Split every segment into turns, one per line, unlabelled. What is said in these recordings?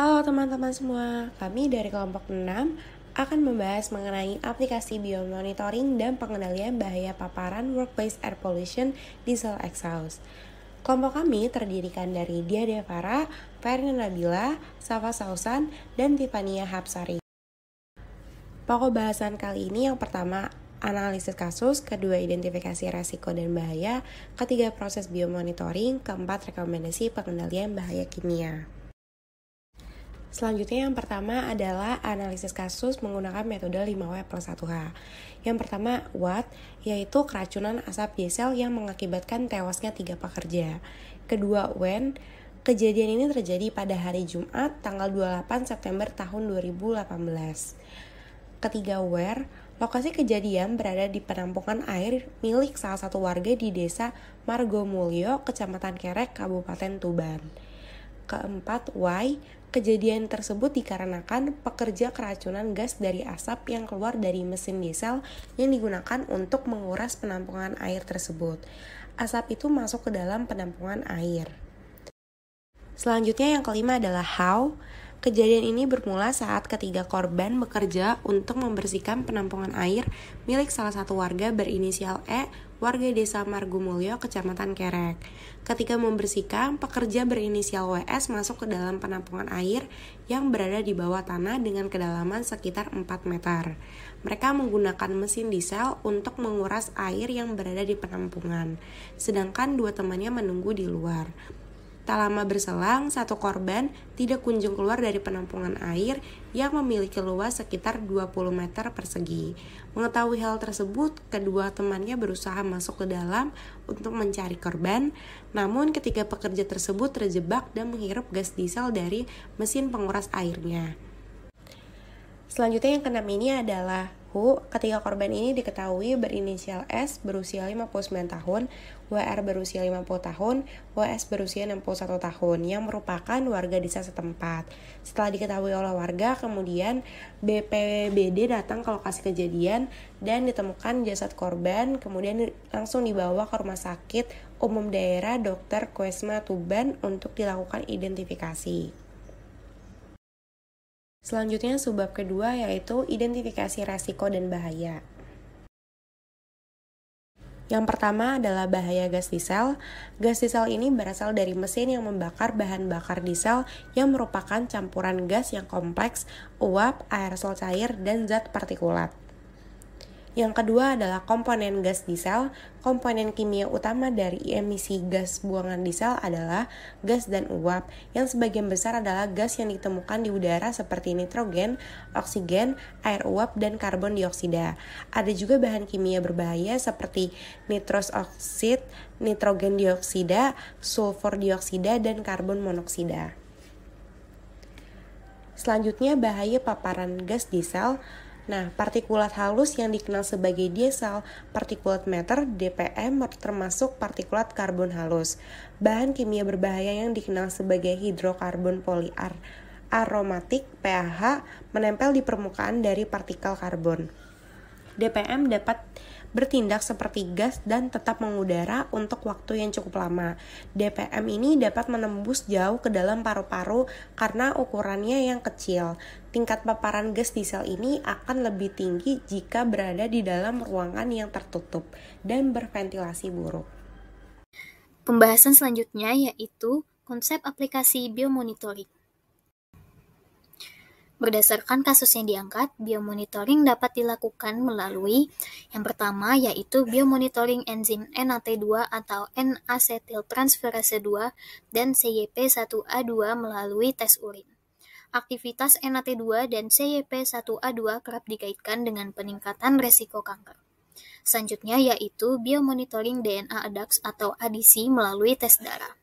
Halo teman-teman semua, kami dari kelompok 6 akan membahas mengenai aplikasi biomonitoring dan pengendalian bahaya paparan workplace air pollution diesel exhaust. Kelompok kami terdirikan dari Dia Devara, Fernanda Nabila, Safa Sausan, dan Tiffania Hapsari. Pokok bahasan kali ini yang pertama analisis kasus, kedua identifikasi resiko dan bahaya, ketiga proses biomonitoring, keempat rekomendasi pengendalian bahaya kimia. Selanjutnya yang pertama adalah analisis kasus menggunakan metode 5W plus 1H. Yang pertama, what? Yaitu keracunan asap diesel yang mengakibatkan tewasnya tiga pekerja. Kedua, when? Kejadian ini terjadi pada hari Jumat tanggal 28 September tahun 2018. Ketiga, where? Lokasi kejadian berada di penampungan air milik salah satu warga di desa Margomulyo, Kecamatan Kerek, Kabupaten Tuban. Keempat, why? Kejadian tersebut dikarenakan pekerja keracunan gas dari asap yang keluar dari mesin diesel yang digunakan untuk menguras penampungan air tersebut. Asap itu masuk ke dalam penampungan air. Selanjutnya yang kelima adalah how. Kejadian ini bermula saat ketiga korban bekerja untuk membersihkan penampungan air milik salah satu warga berinisial E warga desa Margumulyo, Kecamatan Kerek. Ketika membersihkan, pekerja berinisial WS masuk ke dalam penampungan air yang berada di bawah tanah dengan kedalaman sekitar 4 meter. Mereka menggunakan mesin diesel untuk menguras air yang berada di penampungan, sedangkan dua temannya menunggu di luar. Tak lama berselang, satu korban tidak kunjung keluar dari penampungan air yang memiliki luas sekitar 20 meter persegi. Mengetahui hal tersebut, kedua temannya berusaha masuk ke dalam untuk mencari korban, namun ketika pekerja tersebut terjebak dan menghirup gas diesel dari mesin penguras airnya. Selanjutnya yang keenam ini adalah pelaku ketika korban ini diketahui berinisial S berusia 59 tahun, WR berusia 50 tahun, WS berusia 61 tahun yang merupakan warga desa setempat. Setelah diketahui oleh warga, kemudian BPBD datang ke lokasi kejadian dan ditemukan jasad korban, kemudian langsung dibawa ke rumah sakit umum daerah Dr. Kuesma Tuban untuk dilakukan identifikasi. Selanjutnya subbab kedua yaitu identifikasi resiko dan bahaya. Yang pertama adalah bahaya gas diesel. Gas diesel ini berasal dari mesin yang membakar bahan bakar diesel yang merupakan campuran gas yang kompleks, uap, aerosol cair, dan zat partikulat. Yang kedua adalah komponen gas diesel. Komponen kimia utama dari emisi gas buangan diesel adalah gas dan uap, yang sebagian besar adalah gas yang ditemukan di udara seperti nitrogen, oksigen, air uap, dan karbon dioksida. Ada juga bahan kimia berbahaya seperti nitros oksid, nitrogen dioksida, sulfur dioksida, dan karbon monoksida. Selanjutnya bahaya paparan gas diesel Nah, partikulat halus yang dikenal sebagai diesel, partikulat meter, DPM termasuk partikulat karbon halus. Bahan kimia berbahaya yang dikenal sebagai hidrokarbon poliar aromatik PAH menempel di permukaan dari partikel karbon. DPM dapat bertindak seperti gas dan tetap mengudara untuk waktu yang cukup lama. DPM ini dapat menembus jauh ke dalam paru-paru karena ukurannya yang kecil. Tingkat paparan gas di sel ini akan lebih tinggi jika berada di dalam ruangan yang tertutup dan berventilasi buruk.
Pembahasan selanjutnya yaitu konsep aplikasi biomonitoring. Berdasarkan kasus yang diangkat, biomonitoring dapat dilakukan melalui yang pertama yaitu biomonitoring enzim NAT2 atau n acetyltransferase 2 dan CYP1A2 melalui tes urin. Aktivitas NAT2 dan CYP1A2 kerap dikaitkan dengan peningkatan resiko kanker. Selanjutnya yaitu biomonitoring DNA adducts atau ADC melalui tes darah.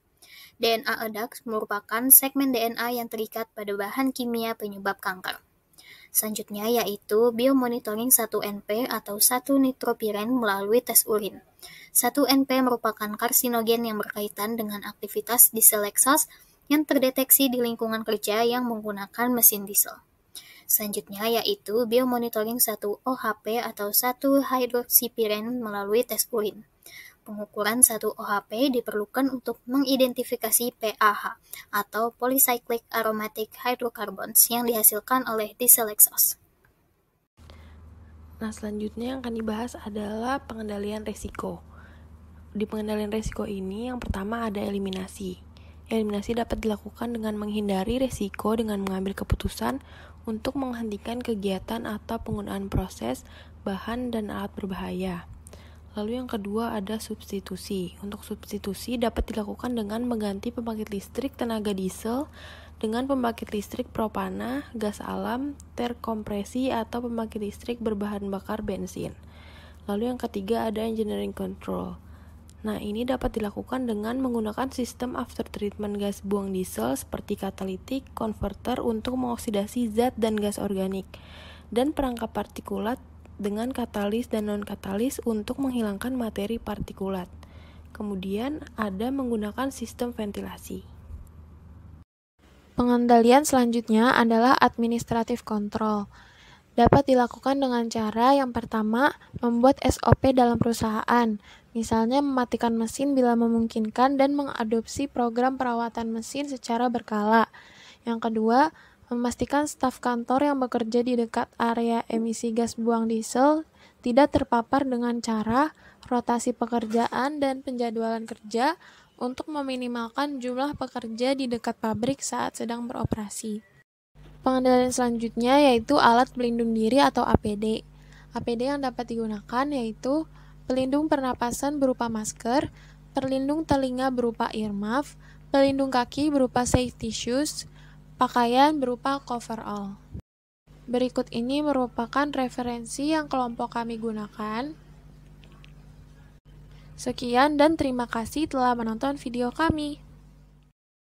DNA edak merupakan segmen DNA yang terikat pada bahan kimia penyebab kanker. Selanjutnya yaitu biomonitoring 1NP atau 1-nitropiren melalui tes urin. 1NP merupakan karsinogen yang berkaitan dengan aktivitas diesel exhaust yang terdeteksi di lingkungan kerja yang menggunakan mesin diesel. Selanjutnya yaitu biomonitoring 1-OHP atau 1-hidroksipiren melalui tes urin. Pengukuran satu OHP diperlukan untuk mengidentifikasi PAH atau polycyclic aromatic hydrocarbons yang dihasilkan oleh diesel exhaust.
Nah, selanjutnya yang akan dibahas adalah pengendalian resiko. Di pengendalian resiko ini, yang pertama ada eliminasi. Eliminasi dapat dilakukan dengan menghindari resiko dengan mengambil keputusan untuk menghentikan kegiatan atau penggunaan proses, bahan, dan alat berbahaya. Lalu yang kedua ada substitusi. Untuk substitusi dapat dilakukan dengan mengganti pembangkit listrik tenaga diesel dengan pembangkit listrik propana, gas alam, terkompresi atau pembangkit listrik berbahan bakar bensin. Lalu yang ketiga ada engineering control. Nah, ini dapat dilakukan dengan menggunakan sistem after treatment gas buang diesel seperti katalitik, converter untuk mengoksidasi zat dan gas organik, dan perangkap partikulat dengan katalis dan non-katalis untuk menghilangkan materi partikulat. Kemudian ada menggunakan sistem ventilasi.
Pengendalian selanjutnya adalah administratif kontrol. Dapat dilakukan dengan cara yang pertama, membuat SOP dalam perusahaan, misalnya mematikan mesin bila memungkinkan dan mengadopsi program perawatan mesin secara berkala. Yang kedua, memastikan staf kantor yang bekerja di dekat area emisi gas buang diesel tidak terpapar dengan cara rotasi pekerjaan dan penjadwalan kerja untuk meminimalkan jumlah pekerja di dekat pabrik saat sedang beroperasi. Pengendalian selanjutnya yaitu alat pelindung diri atau APD. APD yang dapat digunakan yaitu pelindung pernapasan berupa masker, pelindung telinga berupa earmuff, pelindung kaki berupa safety shoes, pakaian berupa coverall. Berikut ini merupakan referensi yang kelompok kami gunakan. Sekian dan terima kasih telah menonton video kami.